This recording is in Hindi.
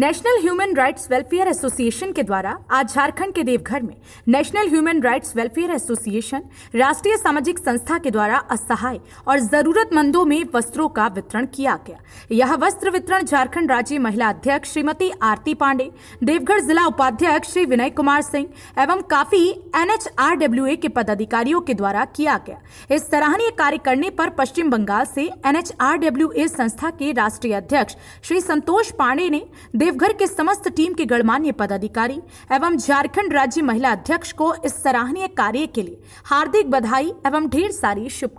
national human rights welfare association के द्वारा आज झारखंड के देवघर में national human rights welfare association राष्ट्रीय सामाजिक संस्था के द्वारा असहाय और जरूरतमंदों में वस्त्रों का वितरण किया गया यह वस्त्र वितरण झारखंड राज्य महिला अध्यक्ष श्रीमती आरती पांडे देवघर जिला उपाध्यक्ष श्री विनय कुमार सिंह एवं काफी एनएचआरडब्ल्यूए के पदाधिकारियों के द्वारा किया गया इस सराहनीय कार्य करने पर पश्चिम बंगाल से एनएचआरडब्ल्यूए संस्था के राष्ट्रीय अध्यक्ष श्री संतोष पांडे ने देवघर के समस्त टीम के गणमान्य पदाधिकारी एवं झारखंड राज्य महिला अध्यक्ष को इस सराहनीय कार्य के लिए हार्दिक बधाई एवं ढेर सारी शुभकामना